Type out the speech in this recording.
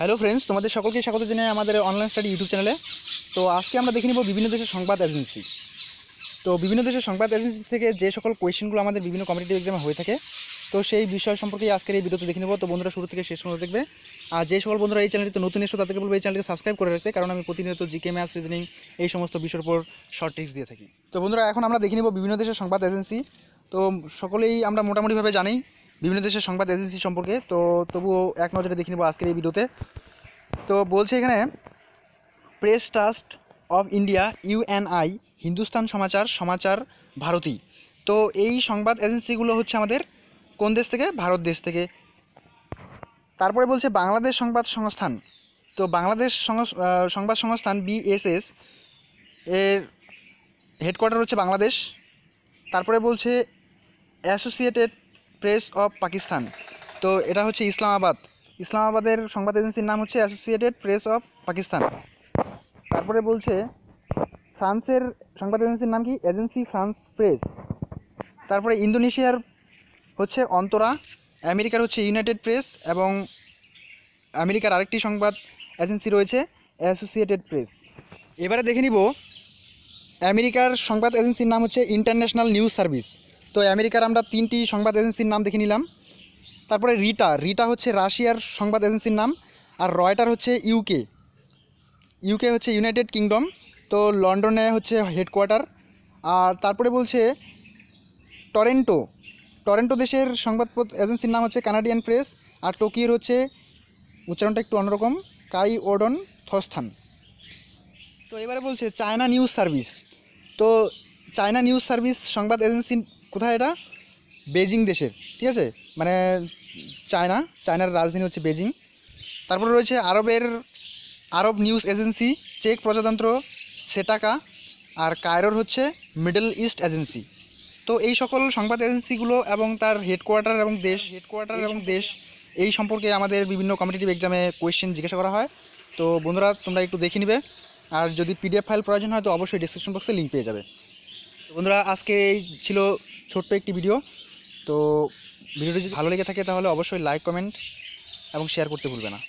hello friends তোমাদের সকলকে স্বাগত জানাই আমাদের অনলাইন স্টাডি ইউটিউব চ্যানেলে তো আজকে আমরা দেখে নিব বিভিন্ন দেশের সংবাদ এজেন্সি তো বিভিন্ন দেশের সংবাদ এজেন্সি থেকে যে সকল কোয়েশনগুলো আমাদের বিভিন্ন কম্পিটিভ এক্সামে হয়ে থাকে তো সেই বিষয় সম্পর্কে আজকের এই ভিডিওতে দেখে নেব তো বন্ধুরা শুরু থেকে শেষ পর্যন্ত দেখবে আর যে সকল বন্ধুরা এই চ্যানেলটিতে নতুন এসো তাদেরকে বলবো এই চ্যানেলটিকে সাবস্ক্রাইব করে রাখতে কারণ আমি প্রতিনিয়ত জিকে ম্যাথ রিজনিং এই সমস্ত বিষয়ের উপর শর্ট টিক্স দিয়ে থাকি তো বন্ধুরা এখন আমরা দেখে নেব বিভিন্ন দেশের সংবাদ এজেন্সি তো সকলেই আমরা মোটামুটিভাবে জানি বিভিন্ন দেশের সংবাদ এজেন্সি সম্পর্কে তো তবুও এক নজরে দেখে নেবো আজকের এই ভিডিওতে তো বলছে এখানে Press Trust of India UNI Hindustan Samachar Samachar Bharati তো এই সংবাদ এজেন্সিগুলো হচ্ছে আমাদের কোন দেশ থেকে ভারত দেশ থেকে তারপরে বলছে বাংলাদেশ সংবাদ সংস্থান তো বাংলাদেশ সংবাদ সংস্থান বিএসএস এর হেডকোয়ার্টার হচ্ছে বাংলাদেশ তারপরে বলছে অ্যাসোসিয়েটেড প্রেস অফ পাকিস্তান তো এটা হচ্ছে ইসলামাবাদ ইসলামাবাদের সংবাদ এজেন্সির নাম হচ্ছে অ্যাসোসিয়েটেড প্রেস অফ পাকিস্তান তারপরে বলছে ফ্রান্সের সংবাদ এজেন্সির নাম কি এজেন্সি ফ্রান্স প্রেস তারপরে ইন্দোনেশিয়ার হচ্ছে অন্তরা আমেরিকার হচ্ছে ইউনাইটেড প্রেস এবং আমেরিকার আরেকটি সংবাদ এজেন্সি রয়েছে অ্যাসোসিয়েটেড প্রেস এবারে দেখে নিব আমেরিকার সংবাদ এজেন্সির নাম হচ্ছে ইন্টারন্যাশনাল নিউজ সার্ভিস তো আমেরিকার আমরা তিনটি সংবাদ এজেন্সির নাম দেখে নিলাম তারপরে রিটা রিটা হচ্ছে রাশিয়ার সংবাদ এজেন্সির নাম আর রয়টার হচ্ছে ইউকে ইউকে হচ্ছে ইউনাইটেড কিংডম তো লন্ডনে হচ্ছে হেডকোয়ার্টার আর তারপরে বলছে টরেন্টো টরেন্টো দেশের সংবাদ এজেন্সির নাম হচ্ছে কানাডিয়ান প্রেস আর টোকিওর হচ্ছে উচ্চারণটা একটু অন্যরকম কাই ওডন থস্থান তো এবারে বলছে চায়না নিউজ সার্ভিস তো চায়না নিউজ সার্ভিস সংবাদ এজেন্সির কোথায় এটা বেজিং দেশের ঠিক আছে মানে চায়না চায়নার রাজধানী হচ্ছে বেজিং তারপরে রয়েছে আরবের আরব নিউজ এজেন্সি চেক প্রজাতন্ত্র সেটাকা আর কায়রোর হচ্ছে মিডল ইস্ট এজেন্সি তো এই সকল সংবাদ এজেন্সিগুলো এবং তার হেডকোয়ার্টার এবং দেশ হেডকোয়ার্টার এবং দেশ এই সম্পর্কে আমাদের বিভিন্ন কম্পিটিটিভ এক্সামে কোয়েশ্চেন জিজ্ঞাসা করা হয় তো বন্ধুরা তোমরা একটু দেখে নিবে আর যদি পিডিএফ ফাইল প্রয়োজন হয় তো অবশ্যই ডিসক্রিপশন বক্সে লিঙ্ক পেয়ে যাবে বন্ধুরা আজকে ছিল ছোট্ট একটি ভিডিও তো ভিডিওটি যদি ভালো লেগে থাকে তাহলে অবশ্যই লাইক কমেন্ট এবং শেয়ার করতে ভুলবে না